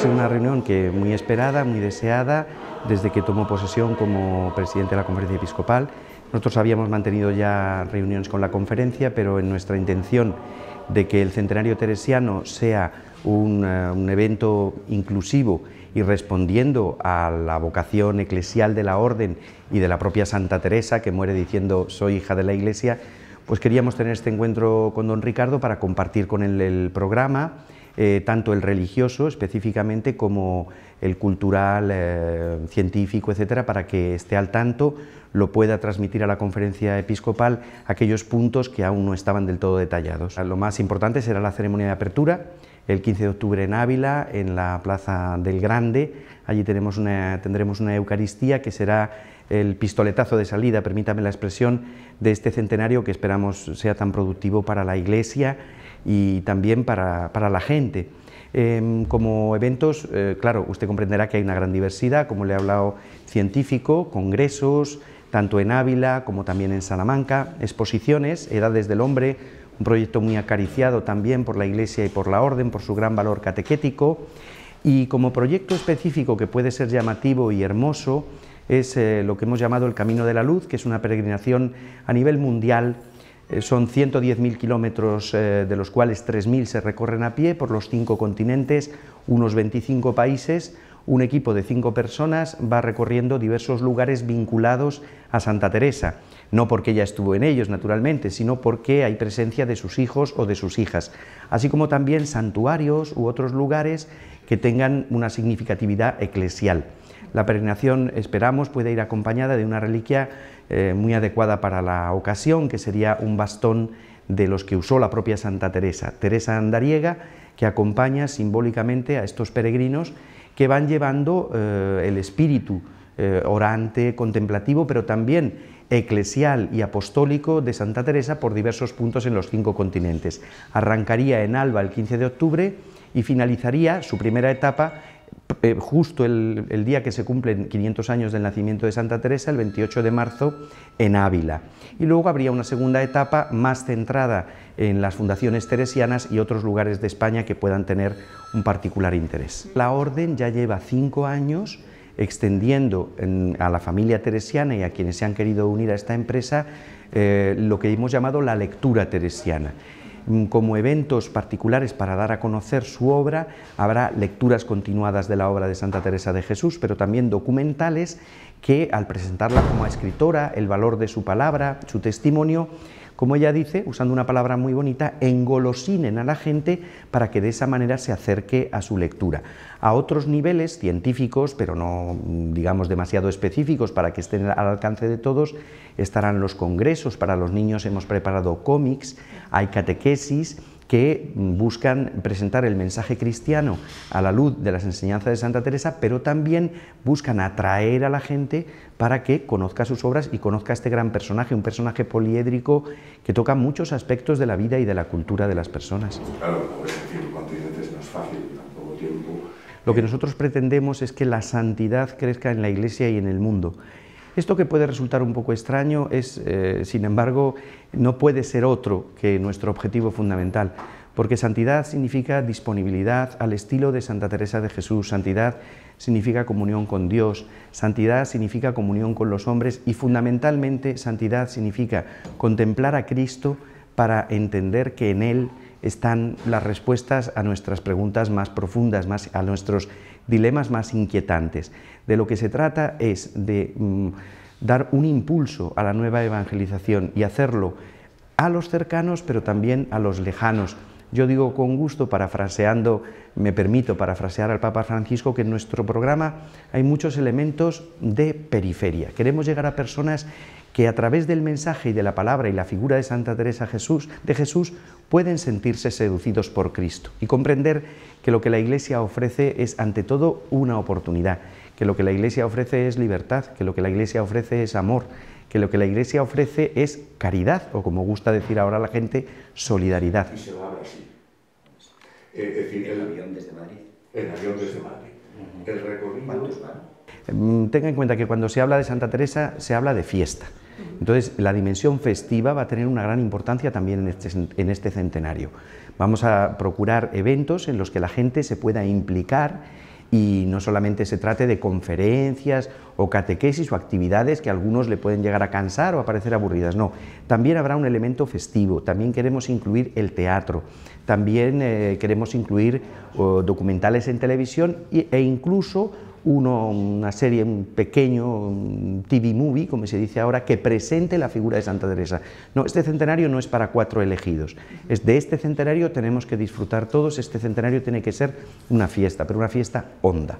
Es una reunión que muy esperada, muy deseada, desde que tomó posesión como presidente de la conferencia episcopal. Nosotros habíamos mantenido ya reuniones con la conferencia, pero en nuestra intención de que el centenario teresiano sea un, eh, un, evento inclusivo y respondiendo a la vocación eclesial de la orden y de la propia Santa Teresa, que muere diciendo soy hija de la Iglesia, pues queríamos tener este encuentro con don Ricardo para compartir con él el programa eh, tanto el religioso específicamente como el cultural, eh, científico, etcétera, para que esté al tanto, lo pueda transmitir a la conferencia episcopal aquellos puntos que aún no estaban del todo detallados. Lo más importante será la ceremonia de apertura, el 15 de octubre en Ávila, en la Plaza del Grande. Allí tenemos tendremos una Eucaristía que será el pistoletazo de salida, permítame la expresión, de este centenario que esperamos sea tan productivo para la Iglesia y también para, la gente. Em, como eventos, eh, claro, usted comprenderá que hay una gran diversidad, como le he hablado, científico, congresos, tanto en Ávila como también en Salamanca, exposiciones, Edades del Hombre, un proyecto muy acariciado también por la Iglesia y por la Orden, por su gran valor catequético. Y como proyecto específico que puede ser llamativo y hermoso, es eh, lo que hemos llamado el Camino de la Luz, que es una peregrinación a nivel mundial eh, son 110.000 kilómetros, eh, de los cuales 3.000 se recorren a pie por los cinco continentes, unos 25 países. Un equipo de cinco personas va recorriendo diversos lugares vinculados a Santa Teresa, no porque ella estuvo en ellos, naturalmente, sino porque hay presencia de sus hijos o de sus hijas, así como también santuarios u otros lugares que tengan una significatividad eclesial. La peregrinación, esperamos, puede ir acompañada de una reliquia eh, muy adecuada para la ocasión, que sería un bastón de los que usó la propia Santa Teresa, Teresa Andariega, que acompaña simbólicamente a estos peregrinos que van llevando eh, el espíritu eh, orante, contemplativo, pero también eclesial y apostólico de Santa Teresa por diversos puntos en los cinco continentes. Arrancaría en Alba el 15 de octubre y finalizaría su primera etapa eh, justo el, día que se cumplen 500 años del nacimiento de Santa Teresa, el 28 de marzo, en Ávila. Y luego habría una segunda etapa más centrada en las fundaciones teresianas y otros lugares de España que puedan tener un particular interés. La orden ya lleva cinco años extendiendo a la familia teresiana y a quienes se han querido unir a esta empresa eh, lo que hemos llamado la lectura teresiana. Mm, como eventos particulares para dar a conocer su obra, habrá lecturas continuadas de la obra de Santa Teresa de Jesús, pero también documentales que al presentarla como escritora, el valor de su palabra, su testimonio, como ella dice, usando una palabra muy bonita, engolosinen a la gente para que de esa manera se acerque a su lectura. A otros niveles científicos, pero no digamos demasiado específicos para que estén al alcance de todos, estarán los congresos, para los niños hemos preparado cómics, hay catequesis, que buscan presentar el mensaje cristiano a la luz de las enseñanzas de Santa Teresa, pero también buscan atraer a la gente para que conozca sus obras y conozca a este gran personaje, un personaje poliédrico que toca muchos aspectos de la vida y de la cultura de las personas. Claro, fácil, Lo que nosotros pretendemos es que la santidad crezca en la Iglesia y en el mundo esto que puede resultar un poco extraño es, eh, sin embargo, no puede ser otro que nuestro objetivo fundamental, porque santidad significa disponibilidad al estilo de Santa Teresa de Jesús, santidad significa comunión con Dios, santidad significa comunión con los hombres y fundamentalmente santidad significa contemplar a Cristo para entender que en Él están las respuestas a nuestras preguntas más profundas, más a nuestros dilemas más inquietantes. De lo que se trata es de mm, dar un impulso a la nueva evangelización y hacerlo a los cercanos, pero también a los lejanos, yo digo con gusto, parafraseando, me permito parafrasear al Papa Francisco, que en nuestro programa hay muchos elementos de periferia. Queremos llegar a personas que a través del mensaje y de la palabra y la figura de Santa Teresa Jesús, de Jesús pueden sentirse seducidos por Cristo y comprender que lo que la Iglesia ofrece es ante todo una oportunidad, que lo que la Iglesia ofrece es libertad, que lo que la Iglesia ofrece es amor, que lo que la Iglesia ofrece es caridad, o como gusta decir ahora la gente, solidaridad. Y se va a Brasil. Es decir, el, avión desde Madrid. El avión desde Madrid. El recorrido. Mm, tenga en cuenta que cuando se habla de Santa Teresa se habla de fiesta. Entonces, la dimensión festiva va a tener una gran importancia también este, en este centenario. Vamos a procurar eventos en los que la gente se pueda implicar y no solamente se trate de conferencias o catequesis o actividades que a algunos le pueden llegar a cansar o a parecer aburridas, no, también habrá un elemento festivo, también queremos incluir el teatro, también eh, queremos incluir documentales en televisión e incluso una serie, un pequeño TV movie, como se dice ahora, que presente la figura de Santa Teresa. No, este centenario no es para cuatro elegidos. Es de este centenario tenemos que disfrutar todos. Este centenario tiene que ser una fiesta, pero una fiesta honda.